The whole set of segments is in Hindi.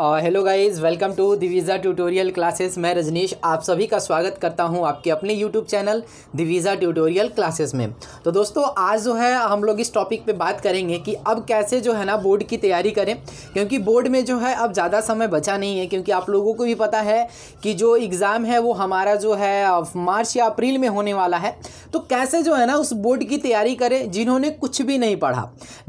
हेलो गाइस वेलकम टू दिवीज़ा ट्यूटोरियल क्लासेस मैं रजनीश आप सभी का स्वागत करता हूं आपके अपने यूट्यूब चैनल दिवीज़ा ट्यूटोरियल क्लासेस में तो दोस्तों आज जो है हम लोग इस टॉपिक पे बात करेंगे कि अब कैसे जो है ना बोर्ड की तैयारी करें क्योंकि बोर्ड में जो है अब ज़्यादा समय बचा नहीं है क्योंकि आप लोगों को भी पता है कि जो एग्ज़ाम है वो हमारा जो है मार्च या अप्रैल में होने वाला है तो कैसे जो है ना उस बोर्ड की तैयारी करें जिन्होंने कुछ भी नहीं पढ़ा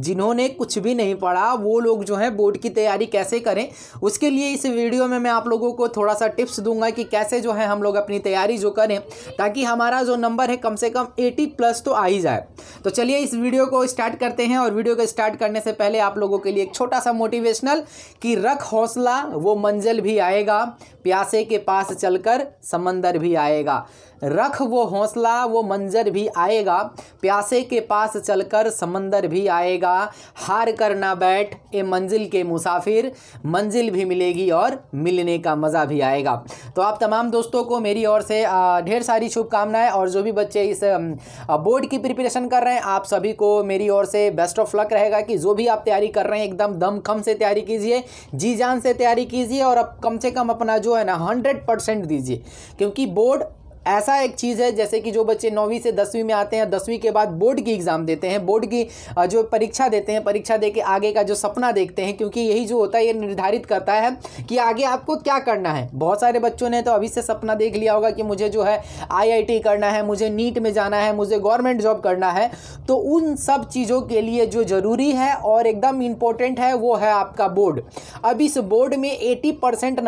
जिन्होंने कुछ भी नहीं पढ़ा वो लोग जो है बोर्ड की तैयारी कैसे करें उसके लिए इस वीडियो में मैं आप लोगों को थोड़ा सा टिप्स दूंगा कि कैसे जो है हम लोग अपनी तैयारी जो करें ताकि हमारा जो नंबर है कम से कम एटी प्लस तो आ ही जाए तो चलिए इस वीडियो को स्टार्ट करते हैं और वीडियो को स्टार्ट करने से पहले आप लोगों के लिए एक छोटा सा मोटिवेशनल कि रख हौसला वो मंजिल भी आएगा प्यासे के पास चलकर समंदर भी आएगा रख वो हौसला वो मंजर भी आएगा प्यासे के पास चलकर समंदर भी आएगा हार कर ना बैठ ए मंजिल के मुसाफिर मंजिल भी मिलेगी और मिलने का मज़ा भी आएगा तो आप तमाम दोस्तों को मेरी ओर से ढेर सारी शुभकामनाएं और जो भी बच्चे इस बोर्ड की प्रिपरेशन कर रहे हैं आप सभी को मेरी ओर से बेस्ट ऑफ लक रहेगा कि जो भी आप तैयारी कर रहे हैं एकदम दम खम से तैयारी कीजिए जी जान से तैयारी कीजिए और अब कम से कम अपना जो है ना हंड्रेड परसेंट दीजिए क्योंकि बोर्ड ऐसा एक चीज़ है जैसे कि जो बच्चे नौवीं से दसवीं में आते हैं दसवीं के बाद बोर्ड की एग्ज़ाम देते हैं बोर्ड की जो परीक्षा देते हैं परीक्षा दे के आगे का जो सपना देखते हैं क्योंकि यही जो होता है ये निर्धारित करता है कि आगे आपको क्या करना है बहुत सारे बच्चों ने तो अभी से सपना देख लिया होगा कि मुझे जो है आई करना है मुझे नीट में जाना है मुझे गवर्नमेंट जॉब करना है तो उन सब चीज़ों के लिए जो ज़रूरी है और एकदम इम्पोर्टेंट है वो है आपका बोर्ड अब इस बोर्ड में एटी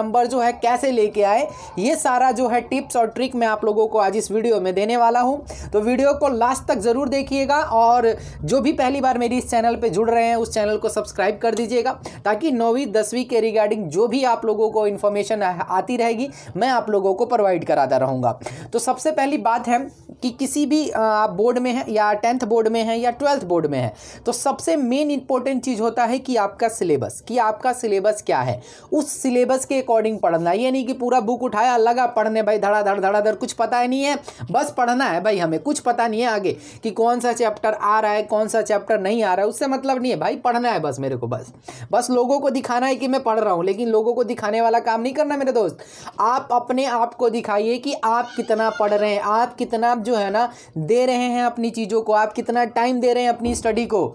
नंबर जो है कैसे लेके आए ये सारा जो है टिप्स और ट्रिक मैं आप आप लोगों को आज इस वीडियो में देने वाला हूँ तो वीडियो को लास्ट तक ज़रूर देखिएगा और जो भी पहली बार मेरी इस चैनल पर जुड़ रहे हैं उस चैनल को सब्सक्राइब कर दीजिएगा ताकि नौवीं दसवीं के रिगार्डिंग जो भी आप लोगों को इन्फॉर्मेशन आती रहेगी मैं आप लोगों को प्रोवाइड कराता रहूँगा तो सबसे पहली बात है कि किसी भी आप बोर्ड में है या टेंथ बोर्ड में है या ट्वेल्थ बोर्ड में है तो सबसे मेन इंपॉर्टेंट चीज़ होता है कि आपका सिलेबस कि आपका सिलेबस क्या है उस सिलेबस के अकॉर्डिंग पढ़ना यानी कि पूरा बुक उठाया लगा पढ़ने भाई धड़ाधड़ धड़ाधड़ कुछ कुछ पता ही नहीं है बस पढ़ना है भाई हमें कुछ पता नहीं है आगे कि कौन सा चैप्टर आ रहा है कौन सा चैप्टर नहीं आ रहा है उससे मतलब नहीं है भाई पढ़ना है बस मेरे को बस बस लोगों को दिखाना है कि मैं पढ़ रहा हूँ लेकिन लोगों को दिखाने वाला काम नहीं करना मेरे दोस्त आप अपने आप को दिखाइए कि आप कितना पढ़ रहे हैं आप कितना जो है ना दे रहे हैं अपनी चीज़ों को आप कितना टाइम दे रहे हैं अपनी स्टडी को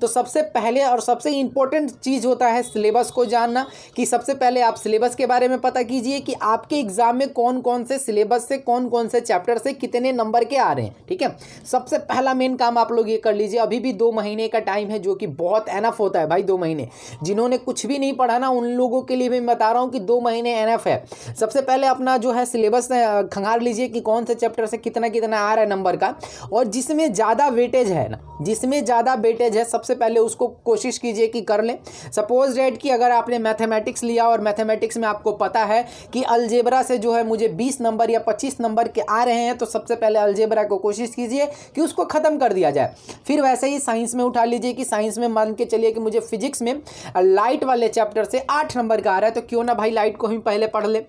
तो सबसे पहले और सबसे इंपॉर्टेंट चीज़ होता है सिलेबस को जानना कि सबसे पहले आप सिलेबस के बारे में पता कीजिए कि आपके एग्ज़ाम में कौन कौन से सिलेबस से कौन कौन से चैप्टर से कितने नंबर के आ रहे हैं ठीक है सबसे पहला मेन काम आप लोग ये कर लीजिए अभी भी दो महीने का टाइम है जो कि बहुत एनफ होता है भाई दो महीने जिन्होंने कुछ भी नहीं पढ़ा ना उन लोगों के लिए भी मैं बता रहा हूँ कि दो महीने एनफ है सबसे पहले अपना जो है सिलेबस खंगार लीजिए कि कौन से चैप्टर से कितना कितना आ रहा है नंबर का और जिसमें ज़्यादा वेटेज है ना जिसमें ज़्यादा बेटेज है सबसे पहले उसको कोशिश कीजिए कि कर लें सपोज डेट कि अगर आपने मैथमेटिक्स लिया और मैथमेटिक्स में आपको पता है कि अलजेबरा से जो है मुझे 20 नंबर या 25 नंबर के आ रहे हैं तो सबसे पहले अलजेबरा को कोशिश कीजिए कि उसको ख़त्म कर दिया जाए फिर वैसे ही साइंस में उठा लीजिए कि साइंस में मान के चलिए कि मुझे फिजिक्स में लाइट वाले चैप्टर से आठ नंबर का आ रहा है तो क्यों ना भाई लाइट को ही पहले पढ़ ले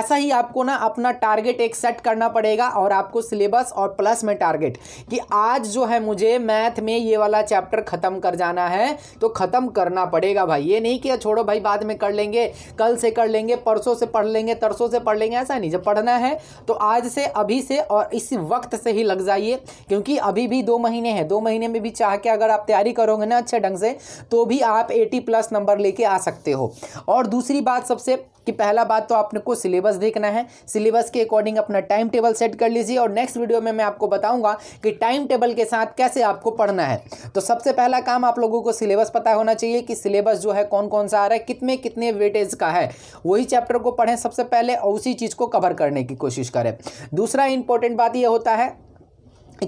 ऐसा ही आपको ना अपना टारगेट एक सेट करना पड़ेगा और आपको सिलेबस और प्लस में टारगेट कि आज जो है मुझे मैथ मैथ में ये वाला चैप्टर ख़त्म कर जाना है तो ख़त्म करना पड़ेगा भाई ये नहीं कि छोड़ो भाई बाद में कर लेंगे कल से कर लेंगे परसों से पढ़ लेंगे तरसों से पढ़ लेंगे ऐसा नहीं जब पढ़ना है तो आज से अभी से और इस वक्त से ही लग जाइए क्योंकि अभी भी दो महीने हैं दो महीने में भी चाह के अगर आप तैयारी करोगे ना अच्छे ढंग से तो भी आप एटी प्लस नंबर लेके आ सकते हो और दूसरी बात सबसे कि पहला बात तो को सिलेबस देखना है सिलेबस के अकॉर्डिंग अपना टाइम टेबल सेट कर लीजिए और नेक्स्ट वीडियो में मैं आपको बताऊंगा कि टाइम टेबल के साथ कैसे आपको पढ़ना है तो सबसे पहला काम आप लोगों को सिलेबस पता होना चाहिए कि सिलेबस जो है कौन कौन सा आ रहा है कितने कितने वेटेज का है वही चैप्टर को पढ़ें सबसे पहले और उसी चीज़ को कवर करने की कोशिश करें दूसरा इंपॉर्टेंट बात यह होता है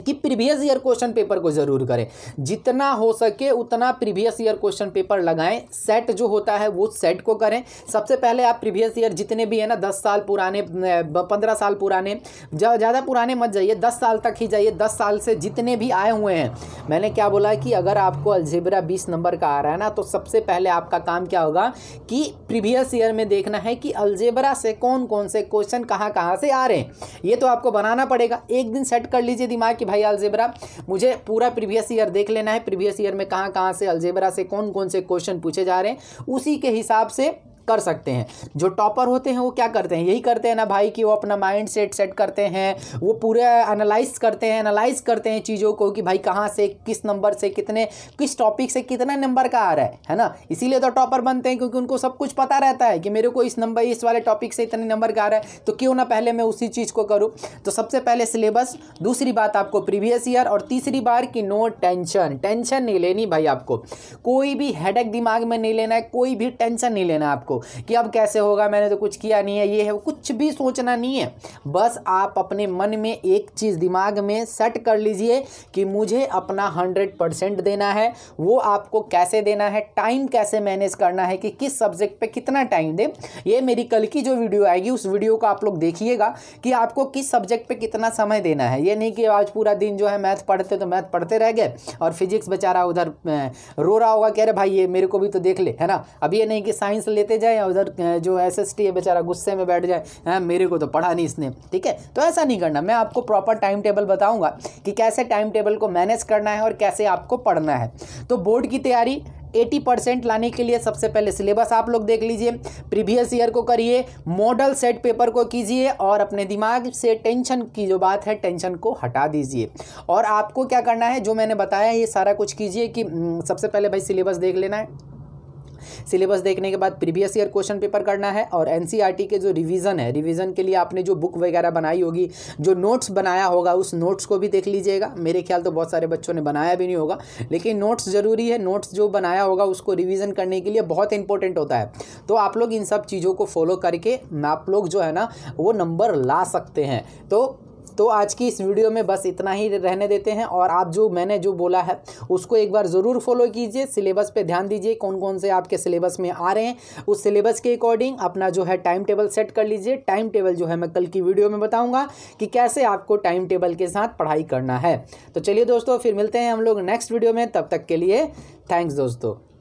कि प्रीवियस ईयर क्वेश्चन पेपर को ज़रूर करें जितना हो सके उतना प्रीवियस ईयर क्वेश्चन पेपर लगाएं सेट जो होता है वो सेट को करें सबसे पहले आप प्रीवियस ईयर जितने भी है ना दस साल पुराने पंद्रह साल पुराने ज़्यादा पुराने मत जाइए दस साल तक ही जाइए दस साल से जितने भी आए हुए हैं मैंने क्या बोला कि अगर आपको अलजेबरा बीस नंबर का आ रहा है ना तो सबसे पहले आपका काम क्या होगा कि प्रीवियस ईयर में देखना है कि अलजेबरा से कौन कौन से क्वेश्चन कहाँ कहाँ से आ रहे हैं ये तो आपको बनाना पड़ेगा एक दिन सेट कर लीजिए दिमाग कि भाई अलजेबरा मुझे पूरा प्रीवियस ईयर देख लेना है प्रीवियस ईयर में कहाँ कहाँ से अलजेबरा से कौन कौन से क्वेश्चन पूछे जा रहे हैं उसी के हिसाब से कर सकते हैं जो टॉपर होते हैं वो क्या करते हैं यही करते हैं ना भाई कि वो अपना माइंड सेट सेट करते हैं वो पूरा एनालाइज करते हैं एनालाइज करते हैं चीज़ों को कि भाई कहाँ से किस नंबर से कितने किस टॉपिक से कितना नंबर का आ रहा है है ना इसीलिए तो टॉपर बनते हैं क्योंकि उनको सब कुछ पता रहता है कि मेरे को इस नंबर इस वाले टॉपिक से इतने नंबर का आ रहा है तो क्यों ना पहले मैं उसी चीज़ को करूँ तो सबसे पहले सिलेबस दूसरी बात आपको प्रीवियस ईयर और तीसरी बार कि नो टेंशन टेंशन नहीं लेनी भाई आपको कोई भी हेडेक दिमाग में नहीं लेना है कोई भी टेंशन नहीं लेना आपको कि अब कैसे होगा मैंने तो कुछ किया नहीं है ये है कुछ भी सोचना नहीं है बस आप अपने मन में एक चीज़ दिमाग में सेट कर लीजिए कि मुझे अपना हंड्रेड परसेंट देना है वो आपको कैसे देना है टाइम कैसे मैनेज करना है कि किस सब्जेक्ट पर कितना टाइम दें ये मेरी कल की जो वीडियो आएगी उस वीडियो को आप लोग देखिएगा कि आपको किस सब्जेक्ट पर कितना समय देना है ये नहीं कि आज पूरा दिन जो है मैथ पढ़ते तो मैथ पढ़ते रह गए और फिजिक्स बेचारा उधर रो रहा होगा कह रहे भाई ये मेरे को भी तो देख ले है ना अब ये नहीं कि साइंस लेते जाए या उधर जो एस एस टी है बेचारा गुस्से में बैठ जाए हैं हाँ, मेरे को तो पढ़ा नहीं इसने ठीक है तो ऐसा नहीं करना मैं आपको प्रॉपर टाइम टेबल बताऊँगा कि कैसे टाइम टेबल को मैनेज करना है और कैसे आपको पढ़ना है तो बोर्ड की तैयारी 80 लाने के लिए सबसे पहले सिलेबस आप लोग देख लीजिए प्रीवियस ईयर को करिए मॉडल सेट पेपर को कीजिए और अपने दिमाग से टेंशन की जो बात है टेंशन को हटा दीजिए और आपको क्या करना है जो मैंने बताया ये सारा कुछ कीजिए कि हम्म, सबसे पहले भाई सिलेबस देख लेना है सिलेबस देखने के बाद प्रीवियस ईयर क्वेश्चन पेपर करना है और एन के जो रिविज़न है रिविज़न के लिए आपने जो बुक वगैरह बनाई होगी जो नोट्स बनाया होगा उस नोट्स को भी देख लीजिएगा मेरे ख्याल तो बहुत सारे बच्चों ने बनाया भी नहीं होगा लेकिन नोट्स ज़रूरी है नोट्स जो बनाया होगा उसको रिविज़न करने के लिए बहुत इंपॉर्टेंट होता है तो आप लोग इन सब चीज़ों को फॉलो करके आप लोग जो है ना वो नंबर ला सकते हैं तो तो आज की इस वीडियो में बस इतना ही रहने देते हैं और आप जो मैंने जो बोला है उसको एक बार ज़रूर फॉलो कीजिए सिलेबस पर ध्यान दीजिए कौन कौन से आपके सिलेबस में आ रहे हैं उस सिलेबस के अकॉर्डिंग अपना जो है टाइम टेबल सेट कर लीजिए टाइम टेबल जो है मैं कल की वीडियो में बताऊँगा कि कैसे आपको टाइम टेबल के साथ पढ़ाई करना है तो चलिए दोस्तों फिर मिलते हैं हम लोग नेक्स्ट वीडियो में तब तक के लिए थैंक्स दोस्तों